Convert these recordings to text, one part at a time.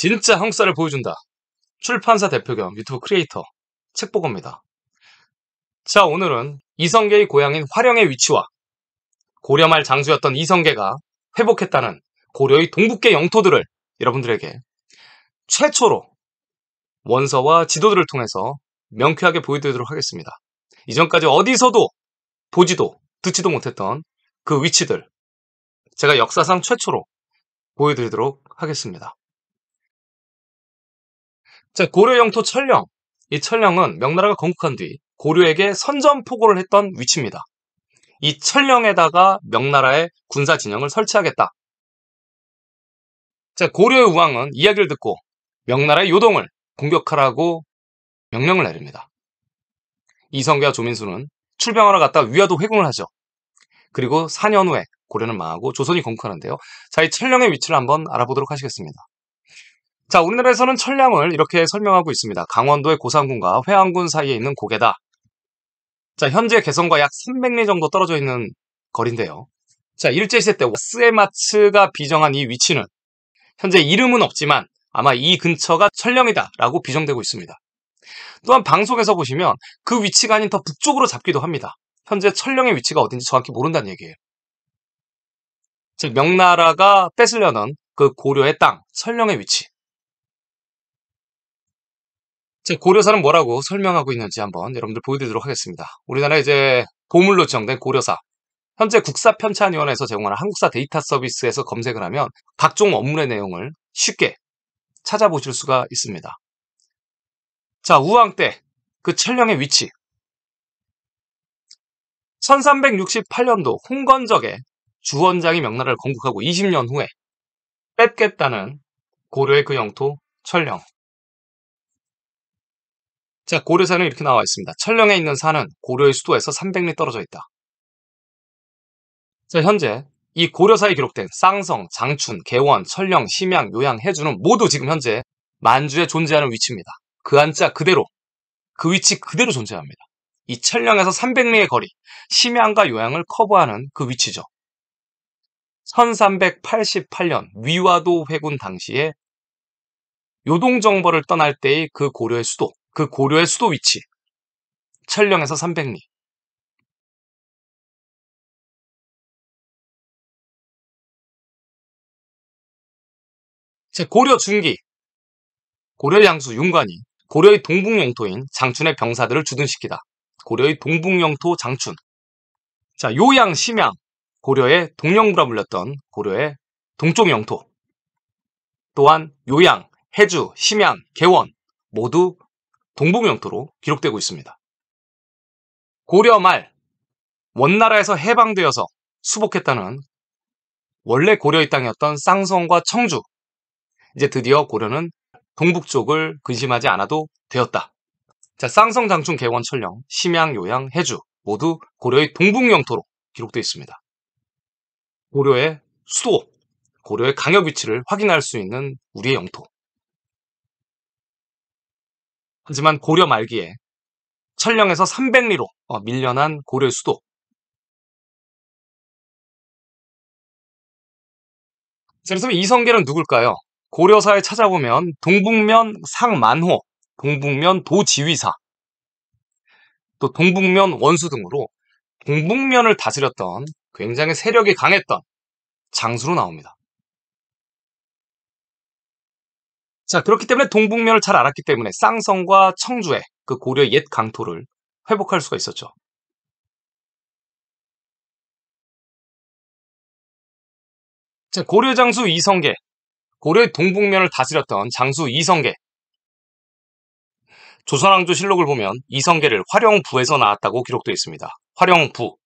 진짜 형사를 보여준다. 출판사 대표 겸 유튜브 크리에이터 책보고입니다. 자 오늘은 이성계의 고향인 화령의 위치와 고려말 장수였던 이성계가 회복했다는 고려의 동북계 영토들을 여러분들에게 최초로 원서와 지도들을 통해서 명쾌하게 보여드리도록 하겠습니다. 이전까지 어디서도 보지도 듣지도 못했던 그 위치들 제가 역사상 최초로 보여드리도록 하겠습니다. 자, 고려 영토 천령. 이 천령은 명나라가 건국한 뒤 고려에게 선전포고를 했던 위치입니다. 이 천령에다가 명나라의 군사 진영을 설치하겠다. 자, 고려의 우왕은 이야기를 듣고 명나라의 요동을 공격하라고 명령을 내립니다. 이성계와 조민수는 출병하러 갔다 위화도 회군을 하죠. 그리고 4년 후에 고려는 망하고 조선이 건국하는데요. 자, 이 천령의 위치를 한번 알아보도록 하시겠습니다. 자, 나라에서는 천량을 이렇게 설명하고 있습니다. 강원도의 고산군과 회안군 사이에 있는 고개다. 자, 현재 개성과 약 300리 정도 떨어져 있는 거리인데요. 자, 일제시대 때 스에마츠가 비정한 이 위치는 현재 이름은 없지만 아마 이 근처가 천령이다라고 비정되고 있습니다. 또한 방송에서 보시면 그 위치가 아닌 더 북쪽으로 잡기도 합니다. 현재 천령의 위치가 어딘지 정확히 모른다는 얘기예요. 즉 명나라가 뺏으려는 그 고려의 땅, 천령의 위치. 제 고려사는 뭐라고 설명하고 있는지 한번 여러분들 보여드리도록 하겠습니다. 우리나라 이제 보물로 지정된 고려사. 현재 국사편찬위원회에서 제공하는 한국사 데이터 서비스에서 검색을 하면 각종 업무의 내용을 쉽게 찾아보실 수가 있습니다. 자, 우왕 때 그 천령의 위치. 1368년도 홍건적의 주원장이 명나라를 건국하고 20년 후에 뺏겠다는 고려의 그 영토 천령. 자, 고려사는 이렇게 나와 있습니다. 천령에 있는 산은 고려의 수도에서 300리 떨어져 있다. 자, 현재 이 고려사에 기록된 쌍성, 장춘, 개원, 천령, 심양, 요양, 해주는 모두 지금 현재 만주에 존재하는 위치입니다. 그 한자 그대로, 그 위치 그대로 존재합니다. 이 천령에서 300리의 거리, 심양과 요양을 커버하는 그 위치죠. 1388년 위화도 회군 당시에 요동정벌을 떠날 때의 그 고려의 수도, 그 고려의 수도 위치. 천령에서 300리. 제 고려 중기. 고려 양수 윤관이 고려의 동북 영토인 장춘의 병사들을 주둔시키다. 고려의 동북 영토 장춘. 자, 요양, 심양. 고려의 동영부라 불렸던 고려의 동쪽 영토. 또한 요양, 해주, 심양, 개원 모두 동북영토로 기록되고 있습니다. 고려 말 원나라에서 해방되어서 수복했다는 원래 고려의 땅이었던 쌍성과 청주 이제 드디어 고려는 동북쪽을 근심하지 않아도 되었다. 자, 쌍성, 장충, 개원, 철령, 심양, 요양, 해주 모두 고려의 동북 영토로 기록되어 있습니다. 고려의 수도, 고려의 강역 위치를 확인할 수 있는 우리의 영토. 하지만 고려 말기에 천령에서 300리로 어, 밀려난 고려의 수도 자, 그래서 이성계는 누굴까요? 고려사에 찾아보면 동북면 상만호, 동북면 도지휘사또 동북면 원수 등으로 동북면을 다스렸던 굉장히 세력이 강했던 장수로 나옵니다. 자, 그렇기 때문에 동북면을 잘 알았기 때문에 쌍성과 청주의 그 고려의 옛 강토를 회복할 수가 있었죠. 자, 고려 장수 이성계. 고려의 동북면을 다스렸던 장수 이성계. 조선왕조 실록을 보면 이성계를 화령부에서 나왔다고 기록되어 있습니다. 화령부.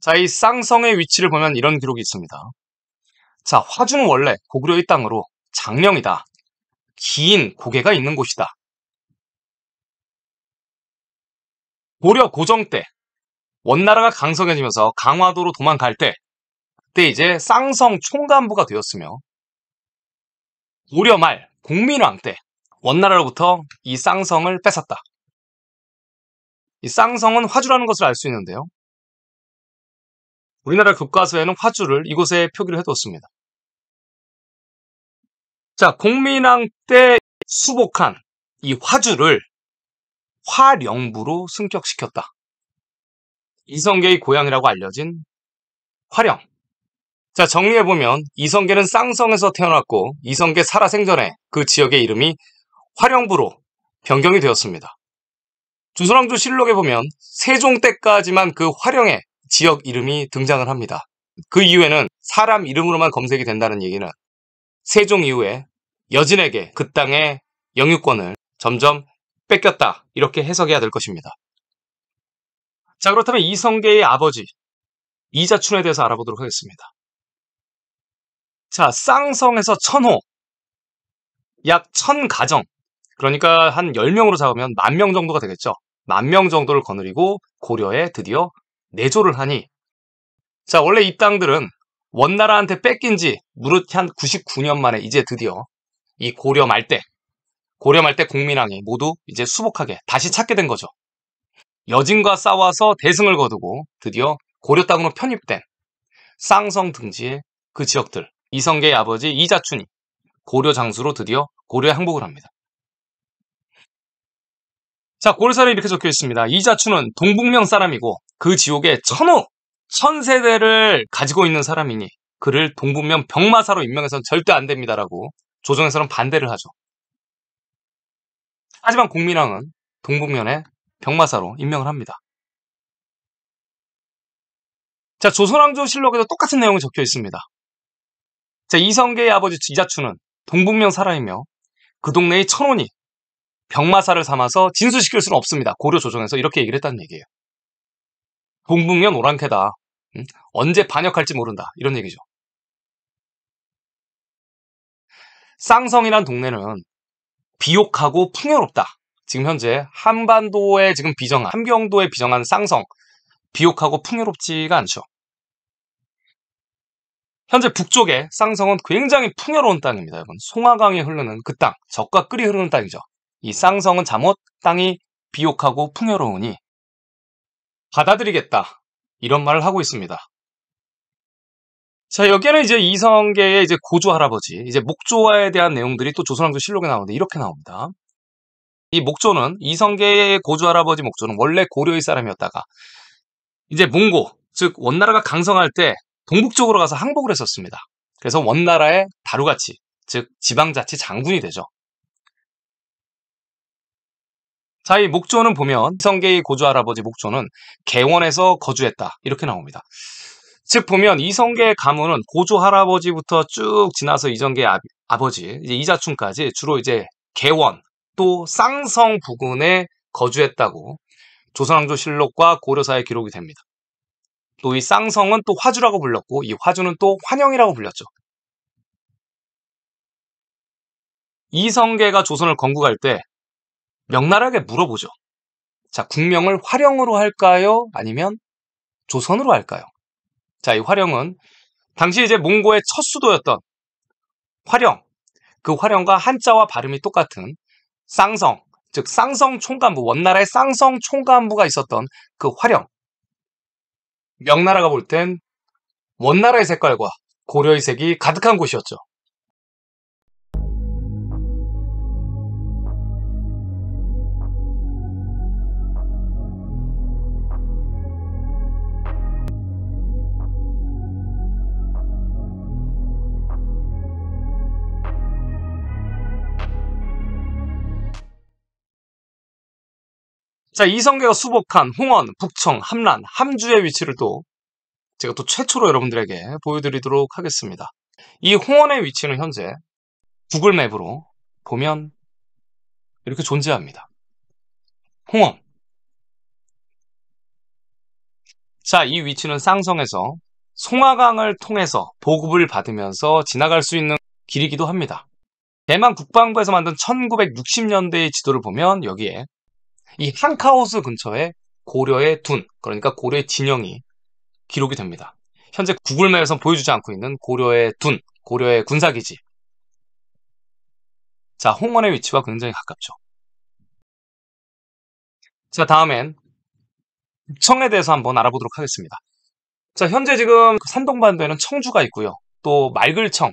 자, 이 쌍성의 위치를 보면 이런 기록이 있습니다. 자, 화주는 원래 고구려의 땅으로 장령이다. 긴 고개가 있는 곳이다. 고려 고정 때 원나라가 강성해지면서 강화도로 도망갈 때 그때 이제 쌍성 총간부가 되었으며 고려 말국민왕때 원나라로부터 이 쌍성을 뺏었다. 이 쌍성은 화주라는 것을 알 수 있는데요. 우리나라 교과서에는 화주를 이곳에 표기를 해두었습니다. 자, 공민왕 때 수복한 이 화주를 화령부로 승격시켰다. 이성계의 고향이라고 알려진 화령. 자, 정리해보면 이성계는 쌍성에서 태어났고 이성계 살아생전에 그 지역의 이름이 화령부로 변경이 되었습니다. 조선왕조 실록에 보면 세종 때까지만 그 화령의 지역 이름이 등장을 합니다. 그 이후에는 사람 이름으로만 검색이 된다는 얘기는 세종 이후에 여진에게 그 땅의 영유권을 점점 뺏겼다 이렇게 해석해야 될 것입니다. 자 그렇다면 이성계의 아버지 이자춘에 대해서 알아보도록 하겠습니다. 자 쌍성에서 천호 약 천 가정 그러니까 한 10명으로 잡으면 만 명 정도가 되겠죠. 만 명 정도를 거느리고 고려에 드디어 내조를 하니 자 원래 이 땅들은 원나라한테 뺏긴 지 무릇 한 99년 만에 이제 드디어 이 고려 말때 고려 말 때 공민왕이 모두 이제 수복하게 다시 찾게 된 거죠. 여진과 싸워서 대승을 거두고 드디어 고려 땅으로 편입된 쌍성 등지의 그 지역들 이성계의 아버지 이자춘이 고려 장수로 드디어 고려에 항복을 합니다. 자 고려사를 이렇게 적혀 있습니다. 이자춘은 동북명 사람이고 그지옥에 천호 천세대를 가지고 있는 사람이니 그를 동북면 병마사로 임명해서는 절대 안 됩니다라고 조정에서는 반대를 하죠. 하지만 공민왕은 동북면에 병마사로 임명을 합니다. 자, 조선왕조 실록에도 똑같은 내용이 적혀 있습니다. 자, 이성계의 아버지 이자추는 동북면 사람이며 그 동네의 천원이 병마사를 삼아서 진수시킬 수는 없습니다. 고려 조정에서 이렇게 얘기를 했다는 얘기예요. 동북면 오랑캐다. 언제 반역할지 모른다. 이런 얘기죠. 쌍성이란 동네는 비옥하고 풍요롭다. 지금 현재 한반도의 지금 비정한, 함경도에 비정한 쌍성, 비옥하고 풍요롭지가 않죠. 현재 북쪽에 쌍성은 굉장히 풍요로운 땅입니다. 여러분. 송화강이 흐르는 그 땅, 적과 끌이 흐르는 땅이죠. 이 쌍성은 잠옷 땅이 비옥하고 풍요로우니 받아들이겠다. 이런 말을 하고 있습니다. 자, 여기에는 이제 이성계의 이제 고조 할아버지, 이제 목조화에 대한 내용들이 또 조선왕조 실록에 나오는데 이렇게 나옵니다. 이 목조는 이성계의 고조 할아버지 목조는 원래 고려의 사람이었다가 이제 몽고, 즉 원나라가 강성할 때 동북 쪽으로 가서 항복을 했었습니다. 그래서 원나라의 다루가치, 즉 지방자치 장군이 되죠. 자, 이 목조는 보면 이성계의 고조 할아버지 목조는 개원에서 거주했다. 이렇게 나옵니다. 즉 보면 이성계 가문은 고조 할아버지부터 쭉 지나서 이정계 아, 아버지 이제 이자춘까지 주로 이제 개원 또 쌍성 부근에 거주했다고 조선왕조 실록과 고려사의 기록이 됩니다. 또 이 쌍성은 또 화주라고 불렸고 이 화주는 또 환영이라고 불렸죠. 이성계가 조선을 건국할 때 명나라에게 물어보죠. 자, 국명을 화령으로 할까요? 아니면 조선으로 할까요? 자, 이 화령은 당시 이제 몽고의 첫 수도였던 화령, 그 화령과 한자와 발음이 똑같은 쌍성, 즉 쌍성 총간부, 원나라의 쌍성 총간부가 있었던 그 화령. 명나라가 볼 땐 원나라의 색깔과 고려의 색이 가득한 곳이었죠. 자, 이성계가 수복한 홍원, 북청, 함란, 함주의 위치를 또 제가 또 최초로 여러분들에게 보여드리도록 하겠습니다. 이 홍원의 위치는 현재 구글맵으로 보면 이렇게 존재합니다. 홍원. 자, 이 위치는 쌍성에서 송화강을 통해서 보급을 받으면서 지나갈 수 있는 길이기도 합니다. 대만 국방부에서 만든 1960년대의 지도를 보면 여기에 이 한카오스 근처에 고려의 둔, 그러니까 고려의 진영이 기록이 됩니다. 현재 구글맵에서 보여주지 않고 있는 고려의 둔, 고려의 군사기지. 자, 홍원의 위치와 굉장히 가깝죠. 자, 다음엔 청에 대해서 한번 알아보도록 하겠습니다. 자, 현재 지금 산동반도에는 청주가 있고요. 또 말글청,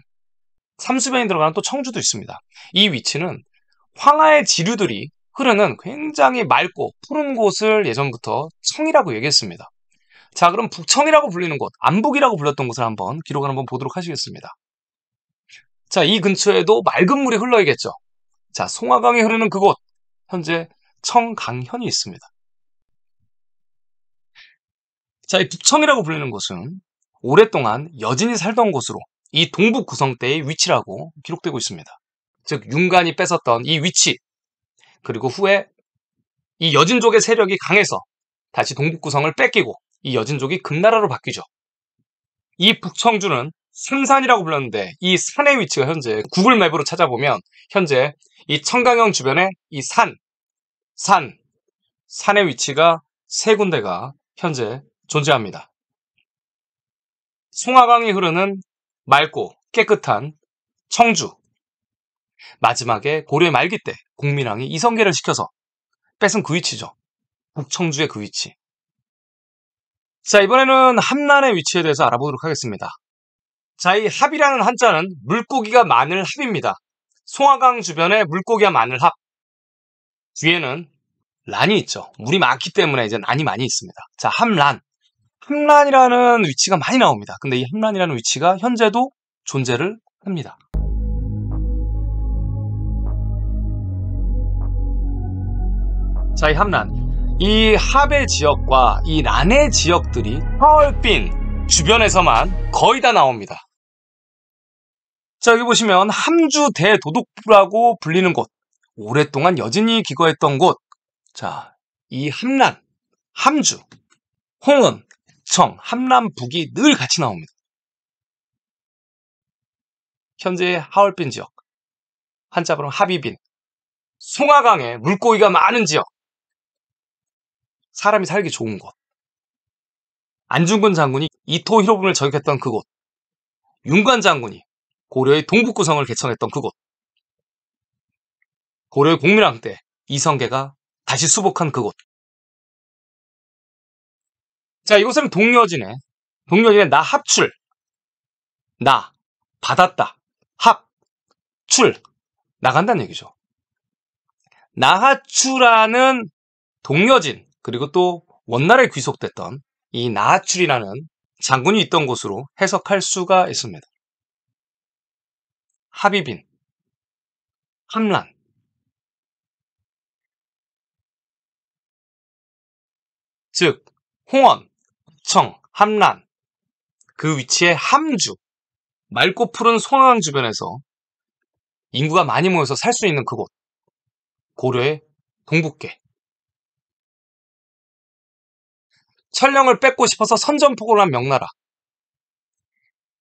삼수변이 들어가는 또 청주도 있습니다. 이 위치는 황하의 지류들이 흐르는 굉장히 맑고 푸른 곳을 예전부터 청이라고 얘기했습니다. 자, 그럼 북청이라고 불리는 곳, 안북이라고 불렸던 곳을 한번 기록을 한번 보도록 하시겠습니다. 자, 이 근처에도 맑은 물이 흘러 야겠죠 자, 송화강이 흐르는 그곳, 현재 청강현이 있습니다. 자, 이 북청이라고 불리는 곳은 오랫동안 여진이 살던 곳으로 이 동북 구성대의 위치라고 기록되고 있습니다. 즉, 윤관이 뺏었던 이 위치, 그리고 후에 이 여진족의 세력이 강해서 다시 동북구성을 뺏기고 이 여진족이 금나라로 바뀌죠. 이 북청주는 산산이라고 불렀는데 이 산의 위치가 현재 구글 맵으로 찾아보면 현재 이 청강형 주변에 이 산, 산, 산의 위치가 세 군데가 현재 존재합니다. 송화강이 흐르는 맑고 깨끗한 청주, 마지막에 고려 의 말기 때 공민왕이 이성계를 시켜서 뺏은 그 위치죠. 북청주의 그 위치. 자, 이번에는 함란의 위치에 대해서 알아보도록 하겠습니다. 자, 이 합이라는 한자는 물고기가 많을 합입니다. 송화강 주변에 물고기가 많을 합. 뒤에는 란이 있죠. 물이 많기 때문에 이제 란이 많이 있습니다. 자, 함란. 함란이라는 위치가 많이 나옵니다. 근데 이 함란이라는 위치가 현재도 존재를 합니다. 자, 이 함란. 이 합의 지역과 이 란의 지역들이 하얼빈 주변에서만 거의 다 나옵니다. 자, 여기 보시면 함주 대도독부라고 불리는 곳. 오랫동안 여진이 기거했던 곳. 자, 이 함란, 함주, 홍은, 청, 함란 북이 늘 같이 나옵니다. 현재 하얼빈 지역, 한자로 하비빈 송화강에 물고기가 많은 지역, 사람이 살기 좋은 곳. 안중근 장군이 이토 히로부미를 저격했던 그곳. 윤관 장군이 고려의 동북구성을 개천했던 그곳. 고려의 공민왕 때 이성계가 다시 수복한 그곳. 자, 이곳은 동여진의 동여진의 나 합출. 나 받았다. 합 출. 나간다는 얘기죠. 나하추라는 동여진 그리고 또 원나라에 귀속됐던 이 나하출이라는 장군이 있던 곳으로 해석할 수가 있습니다. 합비빈 함란, 즉 홍원, 청, 함란 그 위치에 함주, 맑고 푸른 송황 주변에서 인구가 많이 모여서 살 수 있는 그곳 고려의 동북계 천령을 뺏고 싶어서 선전포고를 한 명나라.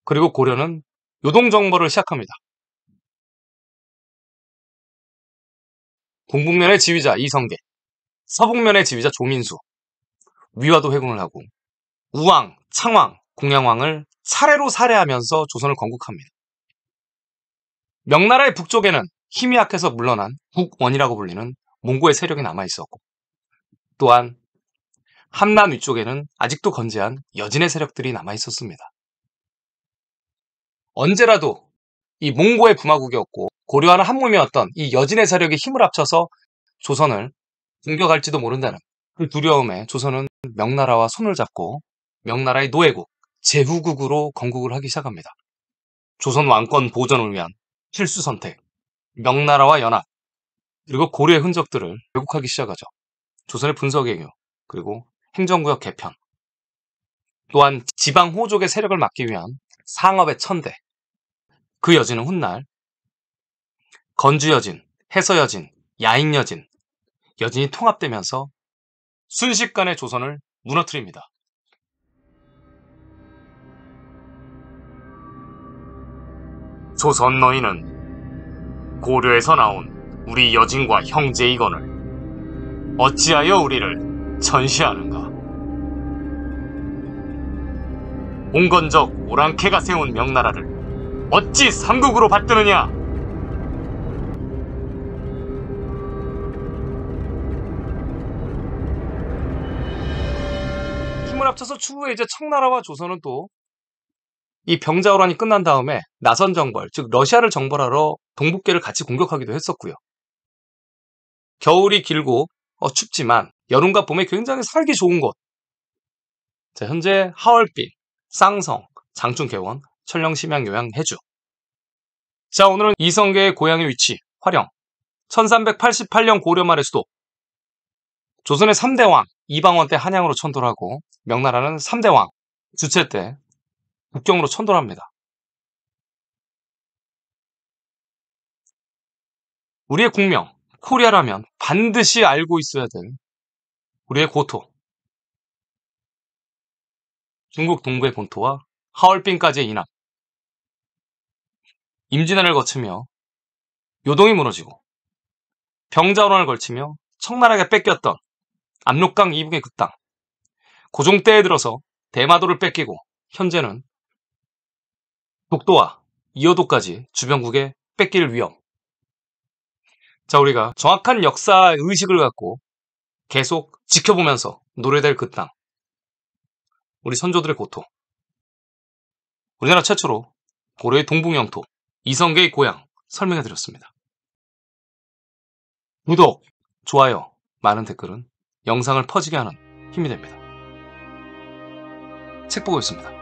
그리고 고려는 요동정벌을 시작합니다. 동북면의 지휘자 이성계, 서북면의 지휘자 조민수, 위화도 회군을 하고 우왕, 창왕, 공양왕을 차례로 살해하면서 조선을 건국합니다. 명나라의 북쪽에는 힘이 약해서 물러난 국원이라고 불리는 몽고의 세력이 남아 있었고 또한 함남 위쪽에는 아직도 건재한 여진의 세력들이 남아 있었습니다. 언제라도 이 몽고의 부마국이었고 고려하는 한몸이었던 이 여진의 세력이 힘을 합쳐서 조선을 공격할지도 모른다는 그 두려움에 조선은 명나라와 손을 잡고 명나라의 노예국, 제후국으로 건국을 하기 시작합니다. 조선 왕권 보전을 위한 필수 선택, 명나라와 연합, 그리고 고려의 흔적들을 왜곡하기 시작하죠. 조선의 분석외교, 그리고 행정구역 개편, 또한 지방 호족의 세력을 막기 위한 상업의 천대, 그 여진은 훗날 건주 여진, 해서 여진, 야익 여진, 여진이 통합되면서 순식간에 조선을 무너뜨립니다. 조선 너희는 고려에서 나온 우리 여진과 형제이건을 어찌하여 우리를 전시하는 봉건적 오랑캐가 세운 명나라를 어찌 삼국으로 받드느냐? 힘을 합쳐서 추후에 이제 청나라와 조선은 또 이 병자호란이 끝난 다음에 나선 정벌, 즉 러시아를 정벌하러 동북계를 같이 공격하기도 했었고요. 겨울이 길고 어, 춥지만 여름과 봄에 굉장히 살기 좋은 곳. 자, 현재 하얼빈, 쌍성, 장충개원, 천령심양 요양 해주. 자, 오늘은 이성계의 고향의 위치, 화령. 1388년 고려 말의 수도. 조선의 3대 왕, 이방원 때 한양으로 천도하고 명나라는 3대 왕, 주체 때 북경으로 천도합니다. 우리의 국명, 코리아라면 반드시 알고 있어야 될 우리의 고토, 중국 동부의 본토와 하얼빈까지의 인남 임진왜란을 거치며 요동이 무너지고 병자호란을 걸치며 청나라에게 뺏겼던 압록강 이북의 그 땅, 고종 때에 들어서 대마도를 뺏기고 현재는 독도와 이어도까지 주변국에 뺏길 위험. 자, 우리가 정확한 역사 의식을 갖고 계속 지켜보면서 노래될 그 땅, 우리 선조들의 고통. 우리나라 최초로 고려의 동북영토, 이성계의 고향 설명해드렸습니다. 구독, 좋아요, 많은 댓글은 영상을 퍼지게 하는 힘이 됩니다. 책 보고 있습니다.